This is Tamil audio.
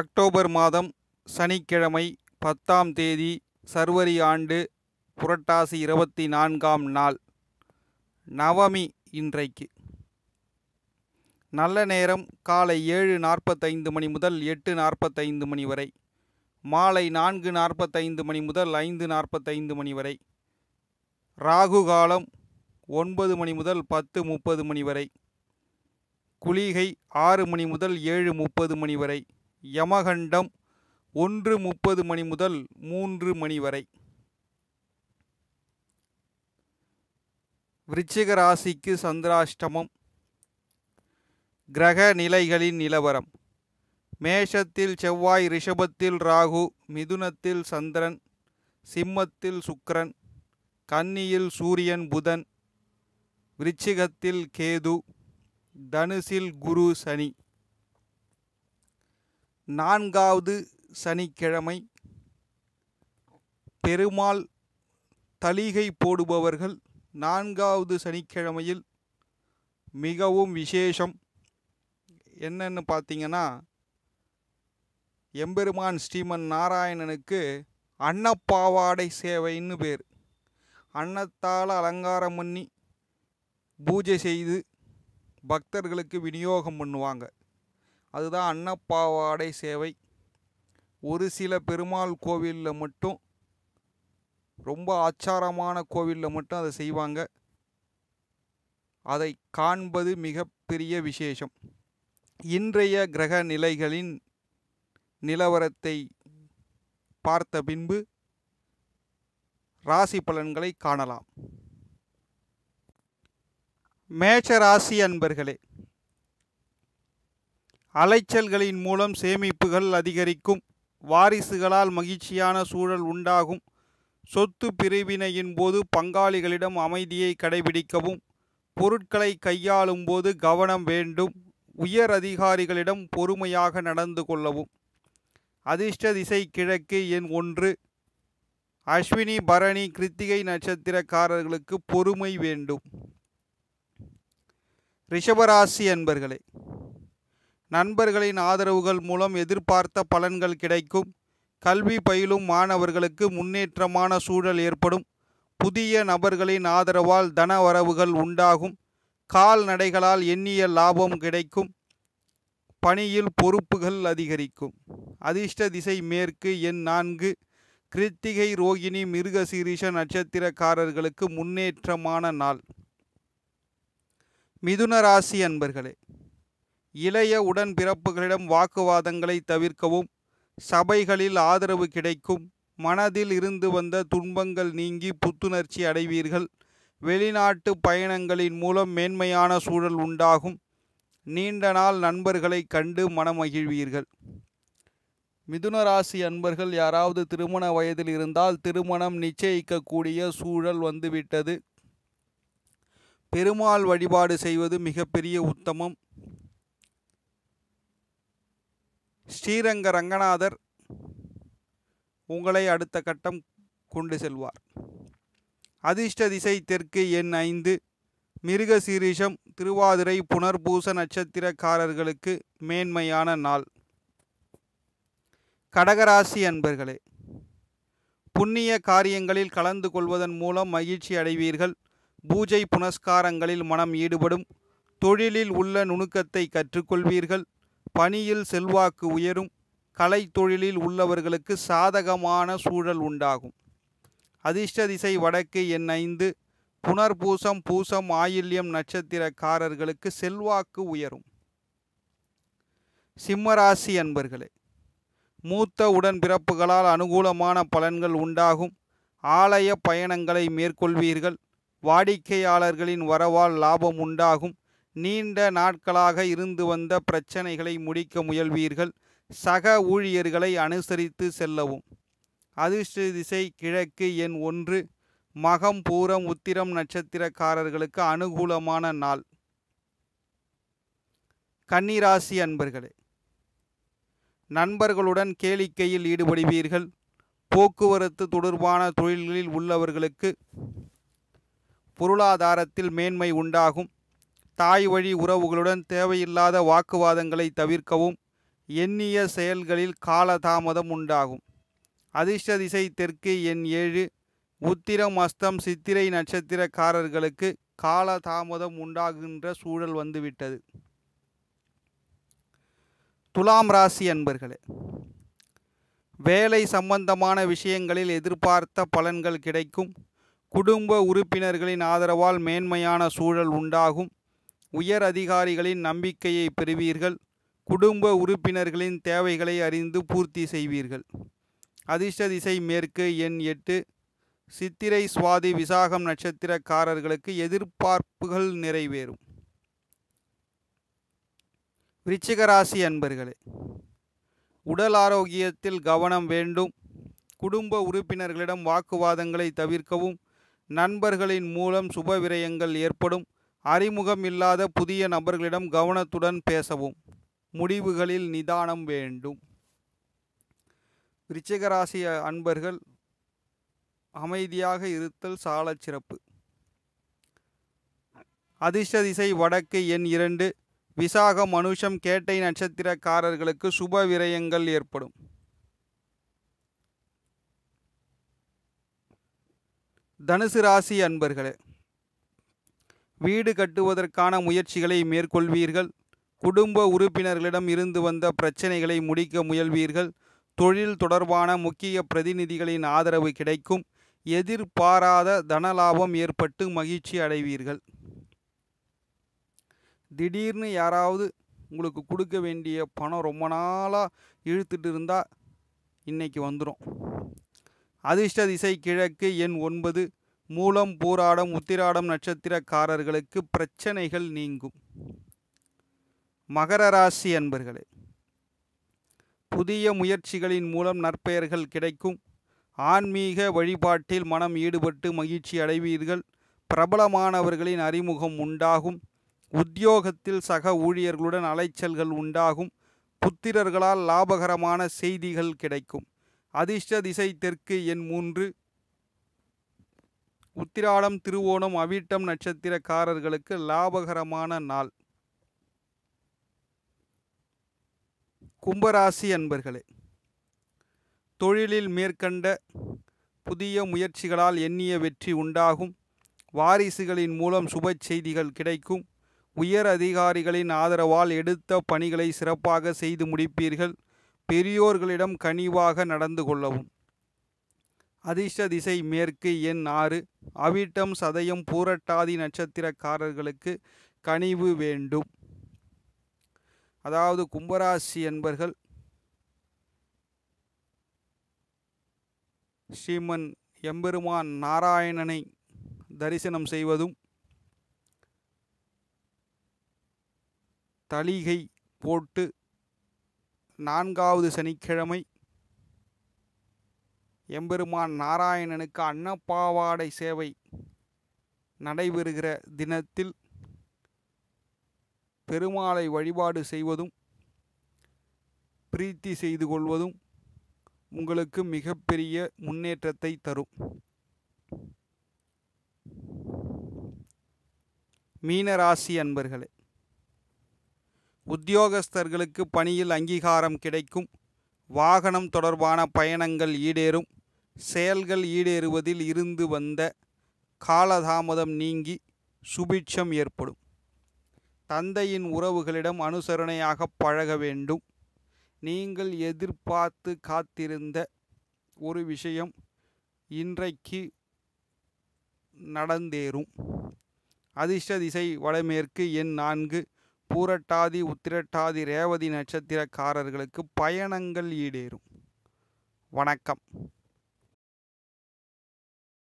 அக்டோபர் மாதம் சனிக்கிழமை பத்தாம் தேதி சர்வரி ஆண்டு புரட்டாசி இருபத்தி நான்காம் நாள் நவமி இன்றைக்கு நல்ல நேரம் காலை ஏழு நாற்பத்தைந்து மணி முதல் எட்டு நாற்பத்தைந்து மணி வரை மாலை நான்கு நாற்பத்தைந்து மணி முதல் ஐந்து நாற்பத்தைந்து மணி வரை ராகு காலம் ஒன்பது மணி முதல் பத்து முப்பது மணி வரை குளிகை ஆறு மணி முதல் ஏழு முப்பது மணி வரை யமகண்டம் ஒன்று முப்பது மணி முதல் மூன்று மணி வரை விருச்சிக ராசிக்கு சந்திராஷ்டமம் கிரக நிலைகளின் நிலவரம் மேஷத்தில் செவ்வாய் ரிஷபத்தில் ராகு மிதுனத்தில் சந்திரன் சிம்மத்தில் சுக்கரன் கன்னியில் சூரியன் புதன் விருச்சிகத்தில் கேது தனுசில் குரு சனி நான்காவது சனிக்கிழமை பெருமாள் தளிகை போடுபவர்கள் நான்காவது சனிக்கிழமையில் மிகவும் விசேஷம் என்னன்னு பார்த்தீங்கன்னா எம்பெருமான் ஸ்ரீமன் நாராயணனுக்கு அன்னப்பாவாடை சேவைன்னு பேர் அன்னத்தால் அலங்காரம் பண்ணி பூஜை செய்து பக்தர்களுக்கு விநியோகம் பண்ணுவாங்க அதுதான் அன்னப்பாவாடை சேவை ஒரு சில பெருமாள் கோவிலில் மட்டும் ரொம்ப ஆச்சாரமான கோவிலில் மட்டும் அதை செய்வாங்க அதை காண்பது மிகப்பெரிய விசேஷம் இன்றைய கிரக நிலைகளின் நிலவரத்தை பார்த்த பின்பு ராசி பலன்களை காணலாம் மேஷ ராசி அன்பர்களே அலைச்சல்களின் மூலம் சேமிப்புகள் அதிகரிக்கும் வாரிசுகளால் மகிழ்ச்சியான சூழல் உண்டாகும் சொத்து பிரிவினையின் போது பங்காளிகளிடம் அமைதியை கடைபிடிக்கவும் பொருட்களை கையாளும் போது கவனம் வேண்டும் உயர் அதிகாரிகளிடம் பொறுமையாக நடந்து கொள்ளவும் அதிர்ஷ்ட திசை கிழக்கு எண் ஒன்று அஸ்வினி பரணி கிருத்திகை நட்சத்திரக்காரர்களுக்கு பொறுமை வேண்டும் ரிஷபராசி என்பர்களே நண்பர்களின் ஆதரவுகள் மூலம் எதிர்பார்த்த பலன்கள் கிடைக்கும் கல்வி பயிலும் மாணவர்களுக்கு முன்னேற்றமான சூழல் ஏற்படும் புதிய நபர்களின் ஆதரவால் தன வரவுகள் உண்டாகும் கால்நடைகளால் எண்ணிய லாபம் கிடைக்கும் பணியில் பொறுப்புகள் அதிகரிக்கும் அதிர்ஷ்ட திசை மேற்கு எண் நான்கு கிருத்திகை ரோகிணி மிருகசீரிஷ நட்சத்திரக்காரர்களுக்கு முன்னேற்றமான நாள் மிதுன ராசி அன்பர்களே இளைய உடன்பிறப்புகளிடம் வாக்குவாதங்களை தவிர்க்கவும் சபைகளில் ஆதரவு கிடைக்கும் மனதில் இருந்து வந்த துன்பங்கள் நீங்கி புத்துணர்ச்சி அடைவீர்கள் வெளிநாட்டு பயணங்களின் மூலம் மேன்மையான சூழல் உண்டாகும் நீண்ட நாள் நண்பர்களை கண்டு மனமகிழ்வீர்கள் மிதுனராசி அன்பர்கள் யாராவது திருமண வயதில் இருந்தால் திருமணம் நிச்சயிக்கக்கூடிய சூழல் வந்துவிட்டது பெருமாள் வழிபாடு செய்வது மிகப்பெரிய உத்தமம் ஸ்ரீரங்க ரங்கநாதர் உங்களை அடுத்த கட்டம் கொண்டு செல்வார் அதிர்ஷ்ட திசை தெற்கு எண் ஐந்து மிருக சீரிஷம் திருவாதிரை புனர்பூச நட்சத்திரக்காரர்களுக்கு மேன்மையான நாள் கடகராசி அன்பர்களே புண்ணிய காரியங்களில் கலந்து கொள்வதன் மூலம் மகிழ்ச்சி அடைவீர்கள் பூஜை புனஸ்காரங்களில் மனம் ஈடுபடும் தொழிலில் உள்ள நுணுக்கத்தை கற்றுக்கொள்வீர்கள் பணியில் செல்வாக்கு உயரும் கலைத்தொழிலில் உள்ளவர்களுக்கு சாதகமான சூழல் உண்டாகும் அதிர்ஷ்ட திசை வடக்கு எண் ஐந்து புனர்பூசம் பூசம் ஆயில்யம் நட்சத்திரக்காரர்களுக்கு செல்வாக்கு உயரும் சிம்மராசி அன்பர்களே மூத்த உடன்பிறப்புகளால் அனுகூலமான பலன்கள் உண்டாகும் ஆலய பயணங்களை மேற்கொள்வீர்கள் வாடிக்கையாளர்களின் வரவால் லாபம் உண்டாகும் நீண்ட நாட்களாக இருந்து வந்த பிரச்சனைகளை முடிக்க முயல்வீர்கள் சக ஊழியர்களை அனுசரித்து செல்லவும் அதிர்ஷ்ட திசை கிழக்கு எண் ஒன்று மகம் பூரம் உத்திரம் நட்சத்திரக்காரர்களுக்கு அனுகூலமான நாள் கன்னிராசி அன்பர்களே நண்பர்களுடன் கேளிக்கையில் ஈடுபடுவீர்கள் போக்குவரத்து தொடர்பான தொழில்களில் உள்ளவர்களுக்கு பொருளாதாரத்தில் மேன்மை உண்டாகும் தாய் வழி உறவுகளுடன் தேவையில்லாத வாக்குவாதங்களை தவிர்க்கவும் எண்ணிய செயல்களில் காலதாமதம் உண்டாகும் அதிர்ஷ்ட திசை தெற்கு எண் ஏழு உத்திரம் அஸ்தம் சித்திரை நட்சத்திரக்காரர்களுக்கு காலதாமதம் உண்டாகின்ற சூழல் வந்துவிட்டது துலாம் ராசி அன்பர்களே வேலை சம்பந்தமான விஷயங்களில் எதிர்பார்த்த பலன்கள் கிடைக்கும் குடும்ப உறுப்பினர்களின் ஆதரவால் மேன்மையான சூழல் உண்டாகும் உயர் அதிகாரிகளின் நம்பிக்கையை பெறுவீர்கள் குடும்ப உறுப்பினர்களின் தேவைகளை அறிந்து பூர்த்தி செய்வீர்கள் அதிர்ஷ்ட திசை மேற்கு எண் எட்டு சித்திரை சுவாதி விசாகம் நட்சத்திரக்காரர்களுக்கு எதிர்பார்ப்புகள் நிறைவேறும் விருச்சிகராசி அன்பர்களே உடல் ஆரோக்கியத்தில் கவனம் வேண்டும் குடும்ப உறுப்பினர்களிடம் வாக்குவாதங்களை தவிர்க்கவும் நண்பர்களின் மூலம் சுப விரயங்கள் ஏற்படும் அறிமுகம் இல்லாத புதிய நபர்களிடம் கவனத்துடன் பேசவும் முடிவுகளில் நிதானம் வேண்டும் ரிச்சகராசி அன்பர்கள் அமைதியாக இருத்தல் சாலச் சிறப்பு அதிர்ஷ்ட திசை வடக்கு எண் இரண்டு விசாக மனுஷம் கேட்டை நட்சத்திரக்காரர்களுக்கு சுப விரயங்கள் ஏற்படும் தனுசு ராசி அன்பர்களே வீடு கட்டுவதற்கான முயற்சிகளை மேற்கொள்வீர்கள் குடும்ப உறுப்பினர்களிடம் இருந்து வந்த பிரச்சனைகளை முடிக்க முயல்வீர்கள் தொழில் தொடர்பான முக்கிய பிரதிநிதிகளின் ஆதரவு கிடைக்கும் எதிர்பாராத தனலாபம் ஏற்பட்டு மகிழ்ச்சி அடைவீர்கள் திடீர்னு யாராவது உங்களுக்கு கொடுக்க வேண்டிய பணம் ரொம்ப நாளாக இழுத்துட்டு இருந்தால் இன்றைக்கி வந்துடும் அதிர்ஷ்ட திசை கிழக்கு எண் ஒன்பது மூலம் பூராடம் உத்திராடம் நட்சத்திரக்காரர்களுக்கு பிரச்சனைகள் நீங்கும் மகர ராசி அன்பர்களே புதிய முயற்சிகளின் மூலம் நற்பெயர்கள் கிடைக்கும் ஆன்மீக வழிபாட்டில் மனம் ஈடுபட்டு மகிழ்ச்சி அடைவீர்கள் பிரபலமானவர்களின் அறிமுகம் உண்டாகும் உத்தியோகத்தில் சக ஊழியர்களுடன் அலைச்சல்கள் உண்டாகும் புத்திரர்களால் லாபகரமான செய்திகள் கிடைக்கும் அதிர்ஷ்ட திசை தெற்கு எண் மூன்று உத்திராடம் திருவோணம் அவிட்டம் நட்சத்திரக்காரர்களுக்கு லாபகரமான நாள் கும்பராசி அன்பர்களே தொழிலில் மேற்கண்ட புதிய முயற்சிகளால் எண்ணிய வெற்றி உண்டாகும் வாரிசுகளின் மூலம் சுப செய்திகள் கிடைக்கும் உயர் அதிகாரிகளின் ஆதரவால் எடுத்த பணிகளை சிறப்பாக செய்து முடிப்பீர்கள் பெரியோர்களிடம் கனிவாக நடந்து கொள்ளவும் அதிர்ஷ்ட திசை மேற்கு எண் ஆறு அவிட்டம் சதயம் பூரட்டாதி நட்சத்திரக்காரர்களுக்கு கனிவு வேண்டும் அதாவது கும்பராசி என்பர்கள் ஸ்ரீமன் எம்பெருமான் நாராயணனை தரிசனம் செய்வதும் தளிகை போட்டு நான்காவது சனிக்கிழமை எம்பெருமான் நாராயணனுக்கு அன்னப்பாவாடை சேவை நடைபெறுகிற தினத்தில் பெருமாளை வழிபாடு செய்வதும் பிரீத்தி செய்து கொள்வதும் உங்களுக்கு மிகப்பெரிய முன்னேற்றத்தை தரும் மீனராசி அன்பர்களே உத்தியோகஸ்தர்களுக்கு பணியில் அங்கீகாரம் கிடைக்கும் வாகனம் தொடர்பான பயணங்கள் ஈடேறும் செயல்கள் ஈடேறுவதில் இருந்து வந்த காலதாமதம் நீங்கி சுபிட்சம் ஏற்படும் தந்தையின் உறவுகளிடம் அனுசரணையாக பழக வேண்டும் நீங்கள் எதிர்பார்த்து காத்திருந்த ஒரு விஷயம் இன்றைக்கு நடந்தேறும் அதிர்ஷ்ட திசை வடமேற்கு எண் நான்கு பூரட்டாதி உத்திரட்டாதி ரேவதி நட்சத்திரக்காரர்களுக்கு பயணங்கள் ஈடேறும் வணக்கம்